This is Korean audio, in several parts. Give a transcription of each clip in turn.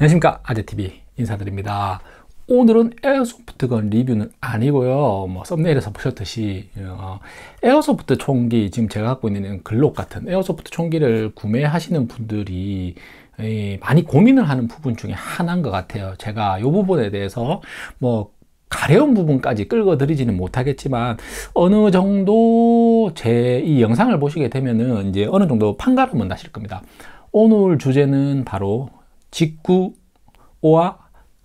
안녕하십니까 아재TV 인사드립니다 오늘은 에어소프트건 리뷰는 아니고요 뭐 썸네일에서 보셨듯이 어, 에어소프트 총기 지금 제가 갖고 있는 글록 같은 에어소프트 총기를 구매하시는 분들이 많이 고민을 하는 부분 중에 하나인 것 같아요 제가 이 부분에 대해서 뭐 가려운 부분까지 끌고 들이지는 못하겠지만 어느 정도 제 이 영상을 보시게 되면은 이제 어느 정도 판가름은 나실 겁니다 오늘 주제는 바로 직구 와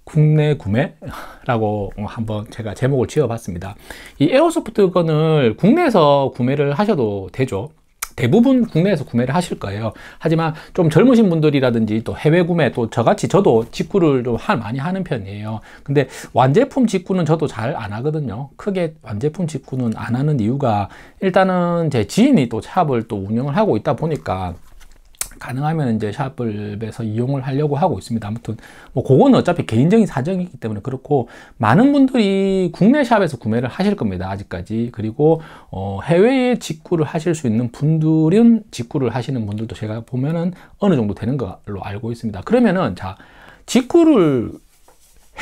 국내 구매라고 한번 제가 제목을 지어봤습니다. 이 에어소프트 건을 국내에서 구매를 하셔도 되죠. 대부분 국내에서 구매를 하실 거예요. 하지만 좀 젊으신 분들이라든지 또 해외 구매 또 저같이 저도 직구를 좀 많이 하는 편이에요. 근데 완제품 직구는 저도 잘 안 하거든요. 크게 완제품 직구는 안 하는 이유가 일단은 제 지인이 또 샵을 또 운영을 하고 있다 보니까 가능하면 이제 샵을에서 이용을 하려고 하고 있습니다. 아무튼 뭐그건 어차피 개인적인 사정이기 때문에 그렇고 많은 분들이 국내 샵에서 구매를 하실 겁니다. 아직까지 그리고 어 해외에 직구를 하실 수 있는 분들은 직구를 하시는 분들도 제가 보면은 어느 정도 되는 걸로 알고 있습니다. 그러면은 자 직구를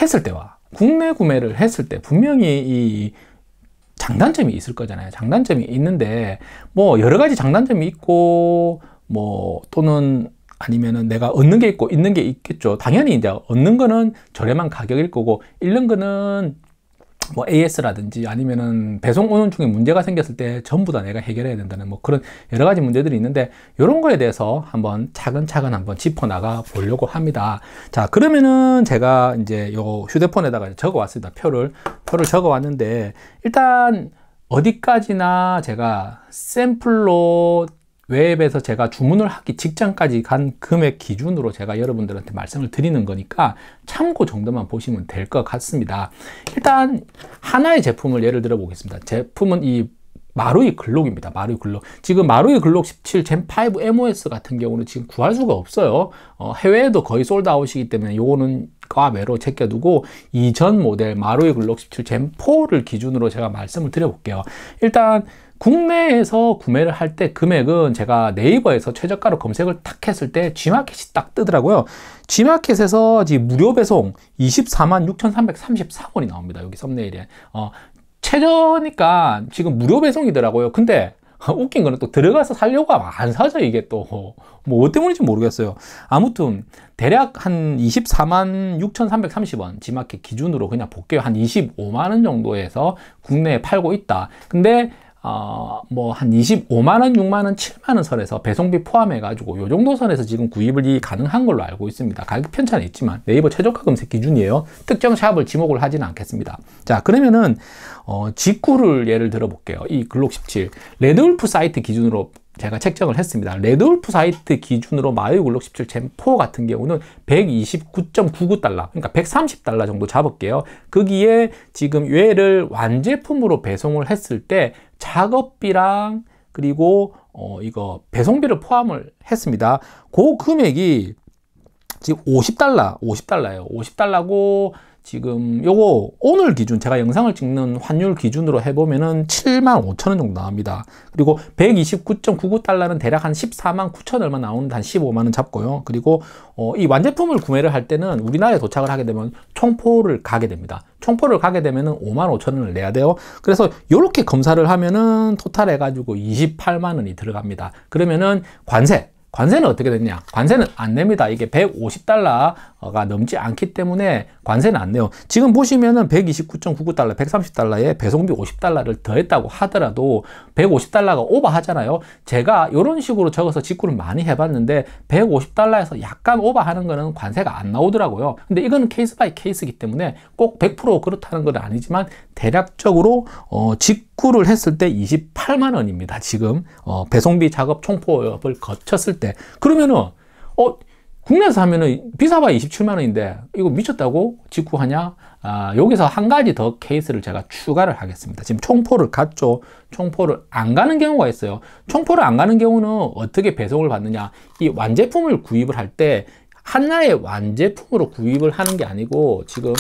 했을 때와 국내 구매를 했을 때 분명히 이 장단점이 있을 거잖아요. 장단점이 있는데 뭐 여러 가지 장단점이 있고 뭐 또는 아니면은 내가 얻는 게 있고 있는 게 있겠죠. 당연히 이제 얻는 거는 저렴한 가격일 거고 잃는 거는 뭐 AS라든지 아니면은 배송 운는 중에 문제가 생겼을 때 전부 다 내가 해결해야 된다는 뭐 그런 여러 가지 문제들이 있는데 이런 거에 대해서 한번 차근차근 한번 짚어 나가 보려고 합니다. 자 그러면은 제가 이제 요 휴대폰에다가 적어 왔습니다. 표를 표를 적어 왔는데 일단 어디까지나 제가 샘플로 웹에서 제가 주문을 하기 직전까지 간 금액 기준으로 제가 여러분들한테 말씀을 드리는 거니까 참고 정도만 보시면 될 것 같습니다. 일단 하나의 제품을 예를 들어 보겠습니다. 제품은 이 마루이 글록입니다. 마루이 글록. 지금 마루이 글록 17 젠5 MOS 같은 경우는 지금 구할 수가 없어요. 어, 해외에도 거의 솔드아웃이기 때문에 요거는 과외로 제껴두고 이전 모델 마루이 글록 17 젠4를 기준으로 제가 말씀을 드려볼게요. 일단 국내에서 구매를 할 때 금액은 제가 네이버에서 최저가로 검색을 탁 했을 때 G마켓이 딱 뜨더라고요. G마켓에서 무료 배송 24만 6,334원이 나옵니다. 여기 썸네일에. 어, 최저니까 지금 무료 배송이더라고요. 근데 웃긴 거는 또 들어가서 살려고 하면 안 사죠 이게 또뭐 때문인지 모르겠어요 아무튼 대략 한 24만 6,330원 지마켓 기준으로 그냥 볼게요 한 25만원 정도에서 국내에 팔고 있다 근데 어, 뭐한 25만원, 6만원, 7만원 선에서 배송비 포함해가지고 요 정도 선에서 지금 구입을 가능한 걸로 알고 있습니다. 가격 편차는 있지만 네이버 최저가 검색 기준이에요. 특정 샵을 지목을 하지는 않겠습니다. 자 그러면은 어, 직구를 예를 들어 볼게요. 이 글록 17 레드울프 사이트 기준으로 제가 책정을 했습니다. 레드울프 사이트 기준으로 마이글록 17 젠4 같은 경우는 129.99달러, 그러니까 130달러 정도 잡을게요. 거기에 지금 얘를 완제품으로 배송을 했을 때 작업비랑 그리고 어 이거 배송비를 포함을 했습니다. 그 금액이 지금 50달러, 50달러예요. 50달러고 지금 요거 오늘 기준 제가 영상을 찍는 환율 기준으로 해보면은 7만 5천 원 정도 나옵니다. 그리고 129.99달러는 대략 한 14만 9천 얼마 나오는데 한 15만 원 잡고요. 그리고 어, 이 완제품을 구매를 할 때는 우리나라에 도착을 하게 되면 총포를 가게 됩니다. 총포를 가게 되면은 5만 5천 원을 내야 돼요. 그래서 이렇게 검사를 하면은 토탈 해가지고 28만 원이 들어갑니다. 그러면은 관세 관세는 어떻게 됐냐 관세는 안 냅니다 이게 150달러 가 넘지 않기 때문에 관세는 안 내요. 지금 보시면은 129.99달러, 130달러에 배송비 50달러를 더했다고 하더라도 150달러가 오버하잖아요. 제가 이런 식으로 적어서 직구를 많이 해봤는데 150달러에서 약간 오버하는 거는 관세가 안 나오더라고요. 근데 이건 케이스 바이 케이스이기 때문에 꼭 100% 그렇다는 건 아니지만 대략적으로 어, 직구를 했을 때 28만 원입니다. 지금 어, 배송비 작업 총포업을 거쳤을 때 그러면은 어 국내에서 하면은 비싸봐 27만 원인데 이거 미쳤다고 직구하냐? 아, 여기서 한 가지 더 케이스를 제가 추가를 하겠습니다. 지금 총포를 갔죠. 총포를 안 가는 경우가 있어요. 총포를 안 가는 경우는 어떻게 배송을 받느냐? 이 완제품을 구입을 할 때 하나의 완제품으로 구입을 하는 게 아니고 지금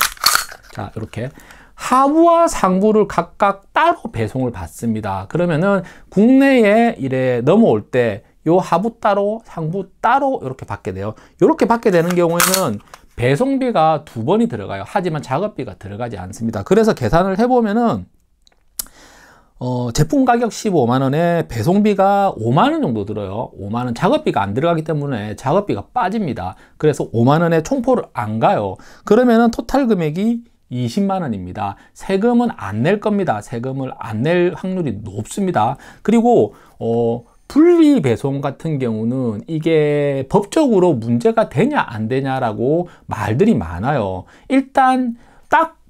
자 이렇게 하부와 상부를 각각 따로 배송을 받습니다. 그러면은 국내에 이래 넘어올 때요 하부 따로 상부 따로 이렇게 받게 돼요 이렇게 받게 되는 경우에는 배송비가 두 번이 들어가요 하지만 작업비가 들어가지 않습니다 그래서 계산을 해보면은 어, 제품 가격 15만원에 배송비가 5만원 정도 들어요 5만원 작업비가 안 들어가기 때문에 작업비가 빠집니다 그래서 5만원에 총포를 안 가요 그러면은 토탈 금액이 20만원입니다 세금은 안 낼 겁니다 세금을 안 낼 확률이 높습니다 그리고 어, 분리 배송 같은 경우는 이게 법적으로 문제가 되냐 안 되냐라고 말들이 많아요. 일단 딱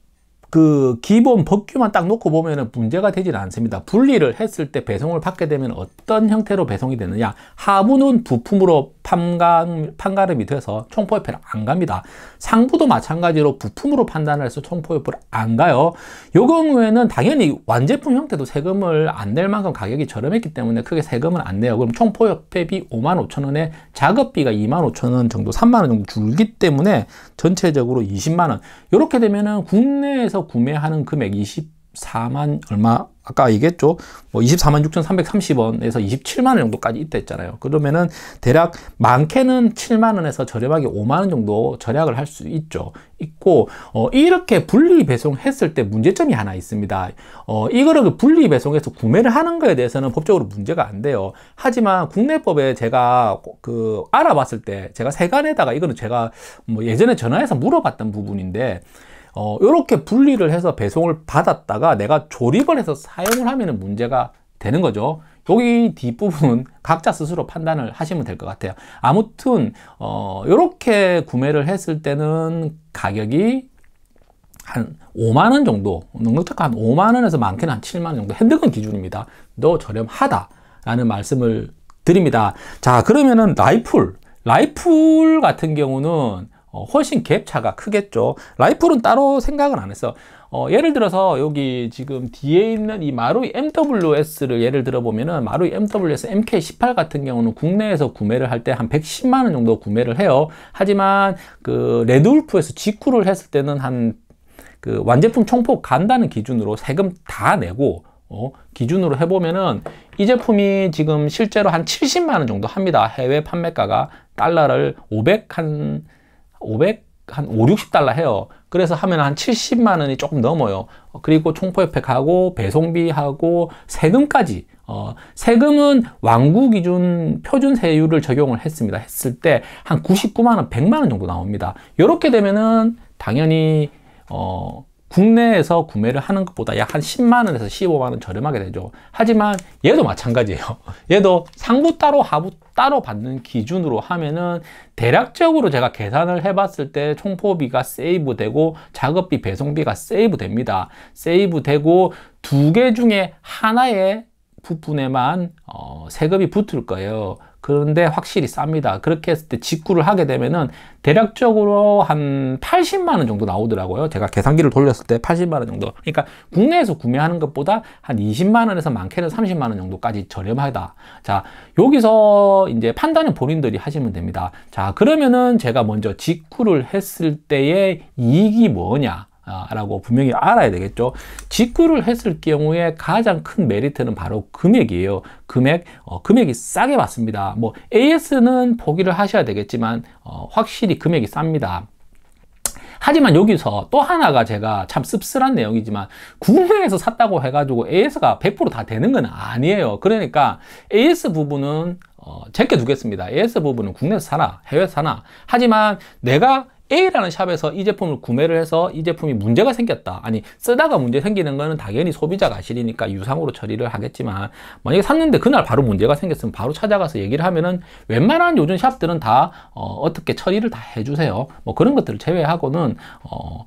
그 기본 법규만 딱 놓고 보면은 문제가 되지는 않습니다. 분리를 했을 때 배송을 받게 되면 어떤 형태로 배송이 되느냐. 하부는 부품으로 판가, 판가름이 돼서 총포협회를 안 갑니다. 상부도 마찬가지로 부품으로 판단을 해서 총포협회를 안 가요. 요 경우에는 당연히 완제품 형태도 세금을 안 낼 만큼 가격이 저렴했기 때문에 크게 세금을안 내요. 그럼 총포협회비 5만 5천 원에 작업비가 2만 5천 원 정도, 3만 원 정도 줄기 때문에 전체적으로 20만 원. 이렇게 되면은 국내에서 구매하는 금액 24만 얼마 아까 얘기했죠. 뭐 24만 6,330원에서 27만 원 정도까지 있다 했잖아요. 그러면은 대략 많게는 7만 원에서 저렴하게 5만 원 정도 절약을 할 수 있죠. 있고 어, 이렇게 분리 배송했을 때 문제점이 하나 있습니다. 어, 이거를 그 분리 배송해서 구매를 하는 거에 대해서는 법적으로 문제가 안 돼요. 하지만 국내법에 제가 그 알아봤을 때 제가 세간에다가 이거는 제가 뭐 예전에 전화해서 물어봤던 부분인데 어, 이렇게 분리를 해서 배송을 받았다가 내가 조립을 해서 사용을 하면 문제가 되는 거죠. 여기 뒷부분은 각자 스스로 판단을 하시면 될 것 같아요. 아무튼 어, 이렇게 구매를 했을 때는 가격이 한 5만원 정도 능력차한 5만원에서 많게는 한 7만원 정도 핸드건 기준입니다 너 저렴하다 라는 말씀을 드립니다 자 그러면은 라이플 라이플 같은 경우는 어, 훨씬 갭 차가 크겠죠. 라이플은 따로 생각은 안 했어. 어, 예를 들어서 여기 지금 뒤에 있는 이 마루이 MWS를 예를 들어보면은 마루이 MWS MK18 같은 경우는 국내에서 구매를 할 때 한 110만원 정도 구매를 해요. 하지만 그 레드울프에서 직구를 했을 때는 한 그 완제품 총폭 간다는 기준으로 세금 다 내고 어, 기준으로 해보면은 이 제품이 지금 실제로 한 70만원 정도 합니다. 해외 판매가가 달러를 500한 500, 한 5, 60달러 해요. 그래서 하면 한 70만 원이 조금 넘어요. 그리고 총포협회가고 배송비하고 세금까지 어, 세금은 왕구 기준 표준 세율을 적용을 했습니다. 했을 때 한 99만 원, 100만 원 정도 나옵니다. 이렇게 되면은 당연히 어, 국내에서 구매를 하는 것보다 약 한 10만 원에서 15만 원 저렴하게 되죠. 하지만 얘도 마찬가지예요. 얘도 상부 따로 하부 따로 받는 기준으로 하면은 대략적으로 제가 계산을 해봤을 때 총포비가 세이브되고 작업비 배송비가 세이브됩니다. 세이브되고 두 개 중에 하나의 부분에만 어, 세금이 붙을 거예요. 그런데 확실히 쌉니다. 그렇게 했을 때 직구를 하게 되면은 대략적으로 한 80만 원 정도 나오더라고요. 제가 계산기를 돌렸을 때 80만 원 정도. 그러니까 국내에서 구매하는 것보다 한 20만 원에서 많게는 30만 원 정도까지 저렴하다. 자, 여기서 이제 판단은 본인들이 하시면 됩니다. 자, 그러면은 제가 먼저 직구를 했을 때의 이익이 뭐냐? 라고 분명히 알아야 되겠죠. 직구를 했을 경우에 가장 큰 메리트는 바로 금액이에요. 금액, 어, 금액이 싸게 받습니다. 뭐 AS는 포기를 하셔야 되겠지만 어, 확실히 금액이 쌉니다. 하지만 여기서 또 하나가 제가 참 씁쓸한 내용이지만 국내에서 샀다고 해가지고 AS가 100%다 되는 건 아니에요. 그러니까 AS 부분은 어, 제껴 두겠습니다. AS 부분은 국내에서 사나 해외에서 사나 하지만 내가 A라는 샵에서 이 제품을 구매를 해서 이 제품이 문제가 생겼다. 아니 쓰다가 문제 생기는 거는 당연히 소비자 가실이니까 유상으로 처리를 하겠지만 만약에 샀는데 그날 바로 문제가 생겼으면 바로 찾아가서 얘기를 하면은 웬만한 요즘 샵들은 다 어, 어, 떻게 처리를 다 해주세요. 뭐 그런 것들을 제외하고는 어,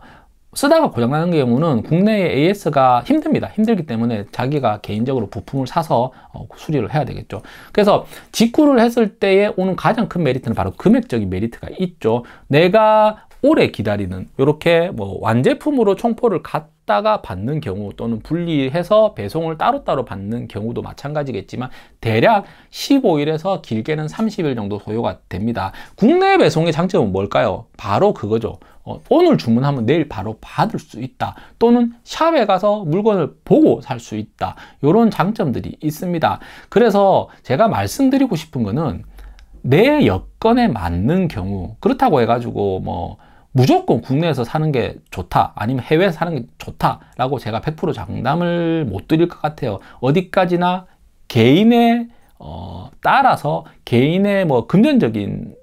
쓰다가 고장나는 경우는 국내의 AS가 힘듭니다. 힘들기 때문에 자기가 개인적으로 부품을 사서 어, 수리를 해야 되겠죠. 그래서 직구를 했을 때에 오는 가장 큰 메리트는 바로 금액적인 메리트가 있죠. 내가 오래 기다리는 이렇게 뭐 완제품으로 총포를 갖다가 받는 경우 또는 분리해서 배송을 따로따로 받는 경우도 마찬가지겠지만 대략 15일에서 길게는 30일 정도 소요가 됩니다. 국내 배송의 장점은 뭘까요? 바로 그거죠. 어, 오늘 주문하면 내일 바로 받을 수 있다 또는 샵에 가서 물건을 보고 살 수 있다 이런 장점들이 있습니다 그래서 제가 말씀드리고 싶은 거는 내 여건에 맞는 경우 그렇다고 해가지고 뭐 무조건 국내에서 사는 게 좋다 아니면 해외에서 사는 게 좋다라고 제가 100% 장담을 못 드릴 것 같아요 어디까지나 개인의 어, 따라서 개인의 뭐 금전적인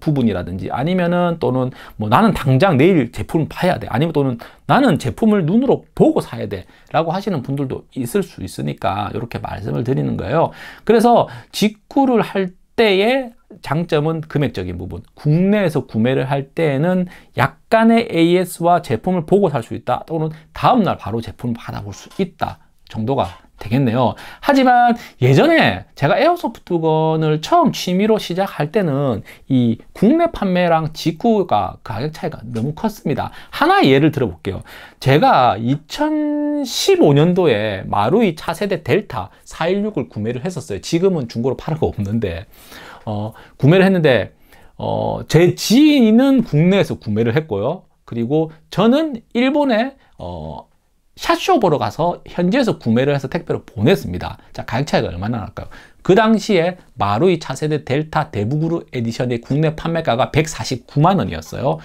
부분이라든지 아니면은 또는 뭐 나는 당장 내일 제품 을 봐야 돼 아니면 또는 나는 제품을 눈으로 보고 사야 돼 라고 하시는 분들도 있을 수 있으니까 이렇게 말씀을 드리는 거예요 그래서 직구를 할 때에 장점은 금액적인 부분. 국내에서 구매를 할 때에는 약간의 AS와 제품을 보고 살 수 있다. 또는 다음날 바로 제품을 받아볼 수 있다. 정도가 되겠네요. 하지만 예전에 제가 에어소프트건을 처음 취미로 시작할 때는 이 국내 판매랑 직구가 가격 차이가 너무 컸습니다. 하나 의 예를 들어볼게요. 제가 2015년도에 마루이 차세대 델타 416을 구매를 했었어요. 지금은 중고로 팔는거 없는데 어, 구매를 했는데 어, 제 지인은 국내에서 구매를 했고요. 그리고 저는 일본에 어, 샷쇼 보러 가서 현지에서 구매를 해서 택배로 보냈습니다. 자, 가격 차이가 얼마나 날까요? 그 당시에 마루이 차세대 델타 대부그루 에디션의 국내 판매가가 149만 원이었어요.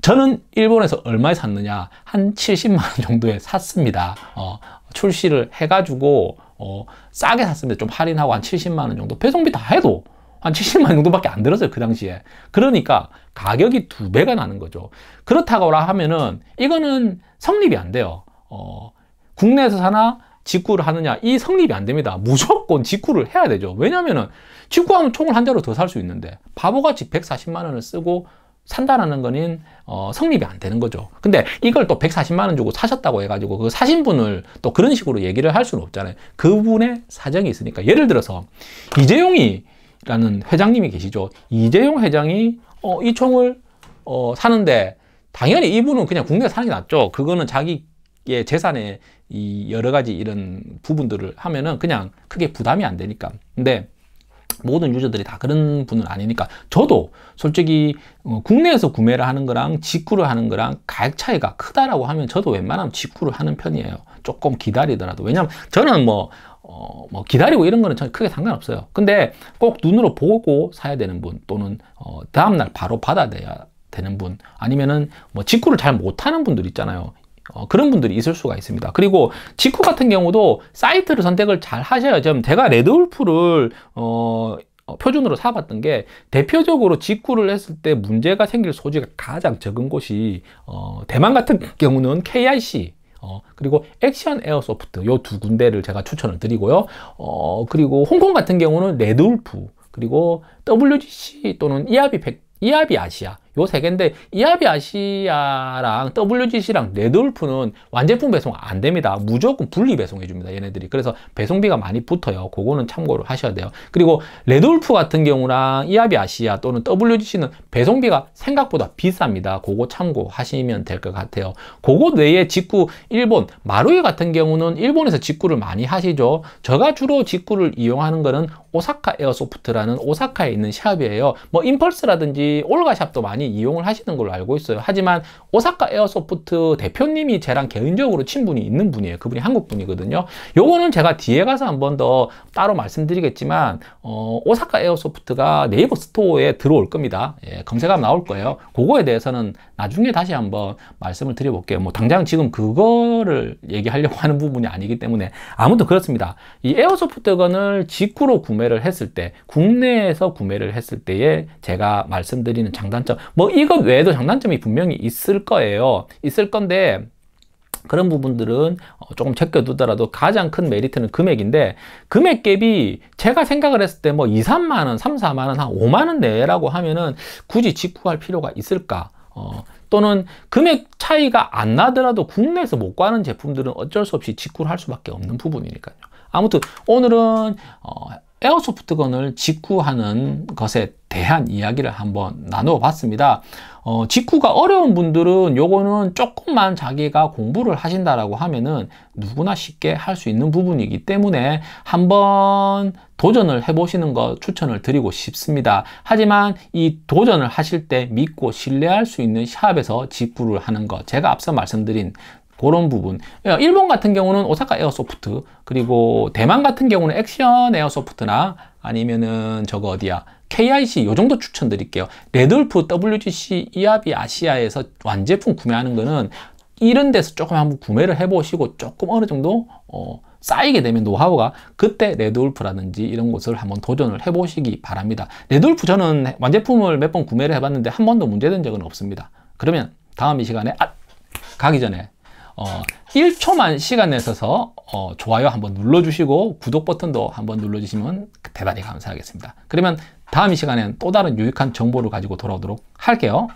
저는 일본에서 얼마에 샀느냐? 한 70만 원 정도에 샀습니다. 어, 출시를 해가지고 어, 싸게 샀습니다. 좀 할인하고 한 70만 원 정도 배송비 다 해도 한 70만 정도밖에 안 들었어요. 그 당시에. 그러니까 가격이 두 배가 나는 거죠. 그렇다고 하면은 이거는 성립이 안 돼요. 어, 국내에서 사나 직구를 하느냐 이 성립이 안 됩니다. 무조건 직구를 해야 되죠. 왜냐면은 직구하면 총을 한대로더 살 수 있는데 바보같이 140만 원을 쓰고 산다라는 거는 어, 성립이 안 되는 거죠. 근데 이걸 또 140만 원 주고 사셨다고 해가지고 그 사신 분을 또 그런 식으로 얘기를 할 수는 없잖아요. 그분의 사정이 있으니까 예를 들어서 이재용이 라는 회장님이 계시죠. 이재용 회장이 어, 이 총을 어, 사는데 당연히 이분은 그냥 국내에 사는 게 낫죠. 그거는 자기의 재산에 이 여러 가지 이런 부분들을 하면은 그냥 크게 부담이 안 되니까. 근데 모든 유저들이 다 그런 분은 아니니까 저도 솔직히 어, 국내에서 구매를 하는 거랑 직구를 하는 거랑 가격 차이가 크다라고 하면 저도 웬만하면 직구를 하는 편이에요 조금 기다리더라도 왜냐면 저는 뭐 어, 뭐 기다리고 이런 거는 크게 상관없어요. 근데 꼭 눈으로 보고 사야 되는 분 또는 어, 다음날 바로 받아야 되는 분 아니면은 뭐 직구를 잘 못하는 분들 있잖아요. 어, 그런 분들이 있을 수가 있습니다. 그리고 직구 같은 경우도 사이트를 선택을 잘 하셔야 좀 제가 레드울프를 어, 어, 표준으로 사봤던 게 대표적으로 직구를 했을 때 문제가 생길 소지가 가장 적은 곳이 어, 대만 같은 경우는 KIC 어, 그리고 액션 에어소프트 요 두 군데를 제가 추천을 드리고요. 어, 그리고 홍콩 같은 경우는 레드울프 그리고 WGC 또는 이아비 팩, 이아비 아시아 요세 개인데 이아비 아시아랑 WGC랑 레돌프는 완제품 배송 안 됩니다. 무조건 분리 배송해 줍니다. 얘네들이. 그래서 배송비가 많이 붙어요. 그거는 참고를 하셔야 돼요. 그리고 레돌프 같은 경우랑 이아비 아시아 또는 WGC는 배송비가 생각보다 비쌉니다. 그거 참고하시면 될 것 같아요. 그거 외에 직구 일본 마루이 같은 경우는 일본에서 직구를 많이 하시죠. 제가 주로 직구를 이용하는 거는 오사카 에어소프트라는 오사카에 있는 샵이에요. 뭐 임펄스라든지 올가샵도 많이 많이 이용을 하시는 걸로 알고 있어요. 하지만 오사카 에어소프트 대표님이 제랑 개인적으로 친분이 있는 분이에요. 그분이 한국 분이거든요. 요거는 제가 뒤에 가서 한번 더 따로 말씀드리겠지만 어, 오사카 에어소프트가 네이버 스토어에 들어올 겁니다. 예, 검색하면 나올 거예요. 그거에 대해서는 나중에 다시 한번 말씀을 드려볼게요. 뭐 당장 지금 그거를 얘기하려고 하는 부분이 아니기 때문에 아무튼 그렇습니다. 이 에어소프트건을 직구로 구매를 했을 때 국내에서 구매를 했을 때에 제가 말씀드리는 장단점 뭐 이것 외에도 장단점이 분명히 있을 거예요. 있을 건데 그런 부분들은 어, 조금 제껴두더라도 가장 큰 메리트는 금액인데 금액 갭이 제가 생각을 했을 때 뭐 2, 3만 원, 3, 4만 원, 한 5만 원 내라고 하면은 굳이 직구할 필요가 있을까? 어, 또는 금액 차이가 안 나더라도 국내에서 못 구하는 제품들은 어쩔 수 없이 직구를 할 수밖에 없는 부분이니까요. 아무튼 오늘은 어, 에어소프트건을 직구하는 것에 대한 이야기를 한번 나눠 봤습니다. 어, 직후가 어려운 분들은 요거는 조금만 자기가 공부를 하신다라고 하면은 누구나 쉽게 할 수 있는 부분이기 때문에 한번 도전을 해보시는 거 추천을 드리고 싶습니다. 하지만 이 도전을 하실 때 믿고 신뢰할 수 있는 샵에서 직구를 하는 거 제가 앞서 말씀드린 그런 부분 어, 일본 같은 경우는 오사카 에어소프트 그리고 대만 같은 경우는 액션 에어소프트나 아니면은 저거 어디야 KIC 요 정도 추천드릴게요. 레돌프 WGC 이압이 아시아에서 완제품 구매하는 거는 이런 데서 조금 한번 구매를 해보시고 조금 어느 정도 어, 쌓이게 되면 노하우가 그때 레드울프라든지 이런 곳을 한번 도전을 해보시기 바랍니다. 레드울프 저는 완제품을 몇 번 구매를 해봤는데 한 번도 문제된 적은 없습니다. 그러면 다음 이 시간에 아! 가기 전에 어, 1초만 시간 내셔서 어, 좋아요 한번 눌러주시고 구독 버튼도 한번 눌러주시면 대단히 감사하겠습니다. 그러면 다음 시간에는 또 다른 유익한 정보를 가지고 돌아오도록 할게요.